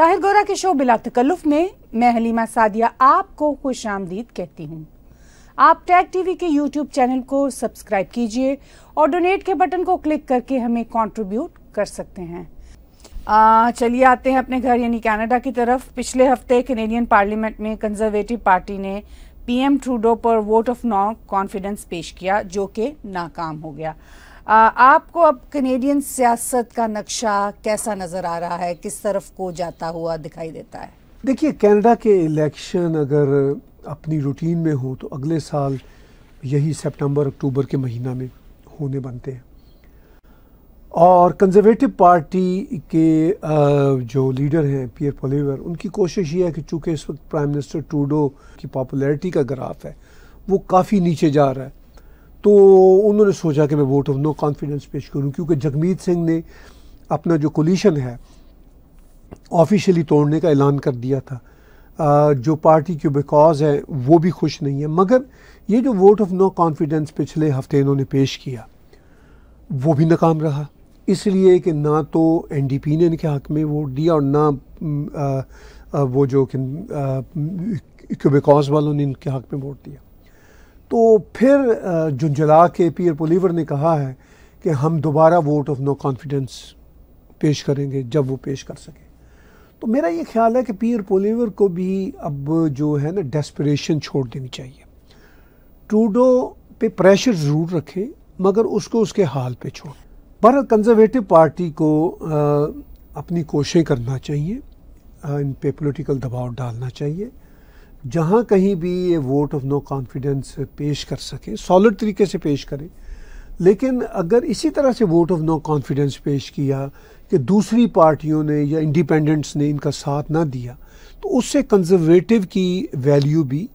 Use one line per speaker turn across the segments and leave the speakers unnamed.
ताहिर गोरा के शो बिला तकल्लुफ में मैं हलीमा सादिया आपको खुश आमदीद कहती हूँ आप टैग टीवी के यूट्यूब चैनल को सब्सक्राइब कीजिए और डोनेट के बटन को क्लिक करके हमें कंट्रीब्यूट कर सकते हैं चलिए आते हैं अपने घर यानी कनाडा की तरफ पिछले हफ्ते कैनेडियन पार्लियामेंट में कंजर्वेटिव पार्टी ने पीएम ट्रूडो पर वोट ऑफ नो कॉन्फिडेंस पेश किया जो कि नाकाम हो गया आपको अब कनेडियन सियासत का नक्शा कैसा नज़र आ रहा है किस तरफ को जाता हुआ दिखाई देता है
देखिए कनाडा के इलेक्शन अगर अपनी रूटीन में हो तो अगले साल यही सितंबर अक्टूबर के महीना में होने बनते हैं और कंजर्वेटिव पार्टी के जो लीडर हैं पियर पोलेवर उनकी कोशिश ये है कि चूंकि इस वक्त प्राइम मिनिस्टर टूडो की पॉपुलैरिटी का ग्राफ है वो काफ़ी नीचे जा रहा है तो उन्होंने सोचा कि मैं वोट ऑफ नो कॉन्फिडेंस पेश करूं क्योंकि जगमीत सिंह ने अपना जो कोलिशन है ऑफिशियली तोड़ने का ऐलान कर दिया था जो पार्टी के बिकॉज है वो भी खुश नहीं है मगर ये जो वोट ऑफ नो कॉन्फिडेंस पिछले हफ्ते इन्होंने पेश किया वो भी नाकाम रहा इसलिए कि ना तो एन डी पी ने इनके हक में वोट दिया और ना आ, आ, वो जो क्यूबिकॉज वालों ने इनके हक में वोट दिया तो फिर झुंझला के पीर पोलीवर ने कहा है कि हम दोबारा वोट ऑफ नो कॉन्फिडेंस पेश करेंगे जब वो पेश कर सकें तो मेरा ये ख्याल है कि पीर पोलीवर को भी अब जो है ना डेस्परेशन छोड़ देनी चाहिए ट्रूडो पे प्रेशर ज़रूर रखें मगर उसको उसके हाल पे छोड़ पर कंजर्वेटिव पार्टी को आ, अपनी कोशिशें करना चाहिए आ, इन पे पोलिटिकल दबाव डालना चाहिए जहाँ कहीं भी ये वोट ऑफ नो कॉन्फिडेंस पेश कर सके सॉलिड तरीके से पेश करें लेकिन अगर इसी तरह से वोट ऑफ नो कॉन्फिडेंस पेश किया कि दूसरी पार्टियों ने या इंडिपेंडेंट्स ने इनका साथ ना दिया तो उससे कंजर्वेटिव की वैल्यू भी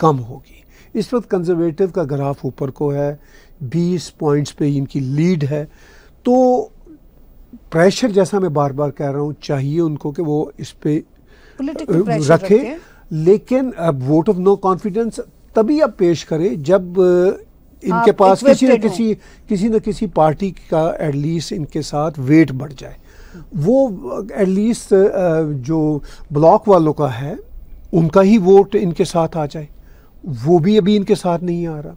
कम होगी इस वक्त कंजर्वेटिव का ग्राफ ऊपर को है 20 पॉइंट्स पे इनकी लीड है तो प्रेशर जैसा मैं बार बार कह रहा हूँ चाहिए उनको कि वो इस पर रखें लेकिन अब वोट ऑफ नो कॉन्फिडेंस तभी आप पेश करें जब इनके पास किसी न किसी किसी न किसी पार्टी का एटलीस्ट इनके साथ वेट बढ़ जाए वो एटलीस्ट जो ब्लॉक वालों का है उनका ही वोट इनके साथ आ जाए वो भी अभी इनके साथ नहीं आ रहा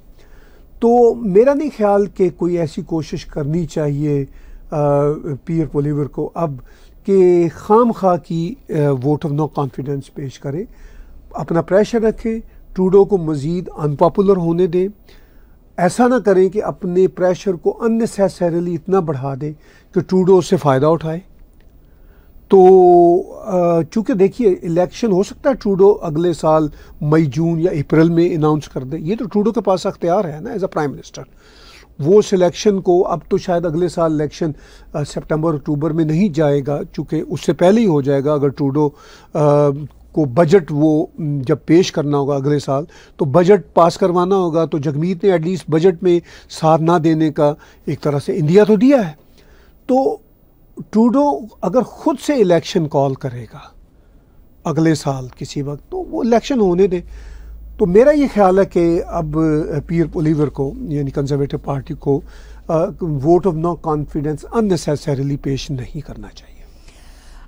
तो मेरा नहीं ख्याल कि कोई ऐसी कोशिश करनी चाहिए पीर पोलीवर को अब कि खाम खा की वोट ऑफ नो कॉन्फिडेंस पेश करे अपना प्रेशर रखें ट्रूडो को मज़ीद अनपॉपुलर होने दें ऐसा ना करें कि अपने प्रेशर को अननेसेसरली इतना बढ़ा दें कि ट्रूडो उससे फ़ायदा उठाए तो चूँकि देखिए इलेक्शन हो सकता है ट्रूडो अगले साल मई जून या अप्रैल में अनाउंस कर दे ये तो ट्रूडो के पास अख्तियार है ना एज अ प्राइम मिनिस्टर वो सिलेक्शन को अब तो शायद अगले साल इलेक्शन सितंबर अक्टूबर में नहीं जाएगा चूँकि उससे पहले ही हो जाएगा अगर ट्रूडो को बजट वो जब पेश करना होगा अगले साल तो बजट पास करवाना होगा तो जगमीत ने एटलीस्ट बजट में साथ ना देने का एक तरह से इंडिया तो दिया है तो ट्रूडो अगर ख़ुद से इलेक्शन कॉल करेगा अगले साल किसी वक्त तो वो इलेक्शन होने दें तो मेरा ये ख्याल है कि अब पीर पोलीवर को यानी कंजर्वेटिव पार्टी को vote of no confidence unnecessarily पेश नहीं करना चाहिए